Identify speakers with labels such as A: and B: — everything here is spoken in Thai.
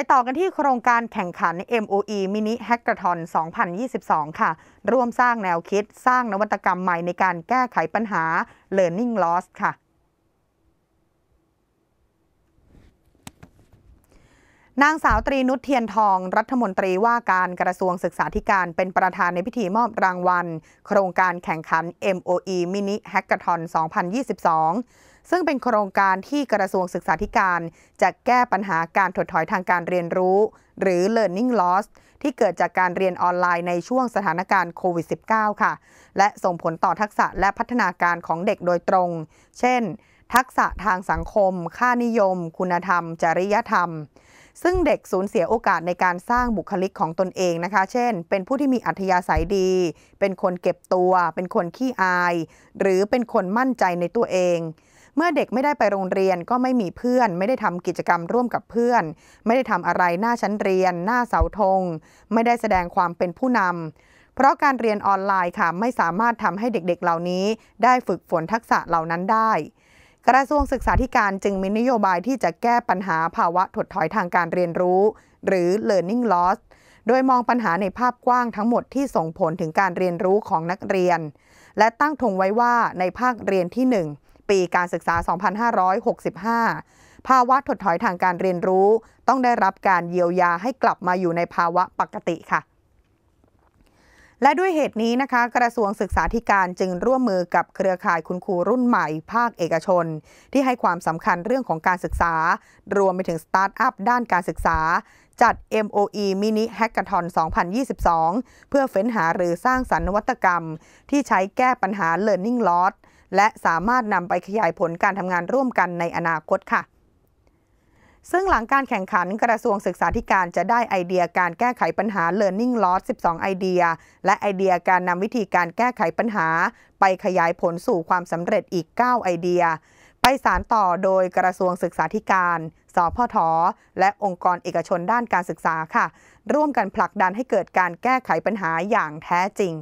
A: ไปต่อกันที่โครงการแข่งขัน MOE Mini Hackathon 2022 ค่ะ ร่วมสร้างแนวคิด สร้างนวัตกรรมใหม่ในการแก้ไขปัญหา Learning Loss ค่ะ นางสาวตรีนุชเทียนทอง รัฐมนตรีว่าการกระทรวงศึกษาธิการเป็นประธานในพิธีมอบรางวัลโครงการแข่งขัน MOE Mini Hackathon 2022ซึ่งเป็นโครงการที่กระทรวงศึกษาธิการ จะแก้ปัญหาการถดถอยทางการเรียนรู้ หรือ learning loss ที่เกิดจากการเรียนออนไลน์ในช่วงสถานการณ์โควิด -19 ค่ะ และส่งผลต่อทักษะและพัฒนาการของเด็กโดยตรง เช่น ทักษะทางสังคม ค่านิยม คุณธรรม จริยธรรม ซึ่งเด็กสูญเสียโอกาสในการสร้างบุคลิกของตนเองนะคะ เช่น เป็นผู้ที่มีอัธยาศัยดี เป็นคนเก็บตัว เป็นคนขี้อาย หรือเป็นคนมั่นใจในตัวเองเมื่อเด็กไม่ได้ไปโรงเรียนก็ไม่มีเพื่อน ไม่ได้ทำกิจกรรมร่วมกับเพื่อน ไม่ได้ทำอะไร หน้าชั้นเรียน หน้าเสาธง ไม่ได้แสดงความเป็นผู้นำเพราะการเรียนออนไลน์ค่ะไม่สามารถทำให้เด็กๆ เหล่านี้ได้ฝึกฝนทักษะเหล่านั้นได้ กระทรวงศึกษาธิการจึงมีนโยบายที่จะแก้ปัญหาภาวะถดถอยทางการเรียนรู้ หรือ learning loss โดยมองปัญหาในภาพกว้างทั้งหมดที่ส่งผลถึงการเรียนรู้ของนักเรียน และตั้งธงไว้ว่าในภาคเรียนที่1ปีการศึกษา 2565 ภาวะถดถอยทางการเรียนรู้ ต้องได้รับการเยียวยาให้กลับมาอยู่ในภาวะปกติค่ะและด้วยเหตุนี้นะคะ กระทรวงศึกษาธิการจึงร่วมมือกับเครือข่ายคุณครูรุ่นใหม่ ภาคเอกชน ที่ให้ความสำคัญเรื่องของการศึกษา รวมไปถึงสตาร์ทอัพด้านการศึกษา จัด MOE Mini Hackathon 2022 เพื่อเฟ้นหาหรือสร้างสรรค์นวัตกรรม ที่ใช้แก้ปัญหา Learning Loss และสามารถนำไปขยายผลการทำงานร่วมกันในอนาคตค่ะซึ่งหลังการแข่งขันกระทรวงศึกษาธิการจะได้ไอเดียการแก้ไขปัญหา Learning Loss 12 ไอเดีย และไอเดียการนำวิธีการแก้ไขปัญหาไปขยายผลสู่ความสำเร็จอีก 9 ไอเดีย ไปสารต่อโดยกระทรวงศึกษาธิการ สพทและองค์กรเอกชนด้านการศึกษาค่ะ ร่วมกันผลักดันให้เกิดการแก้ไขปัญหาอย่างแท้จริง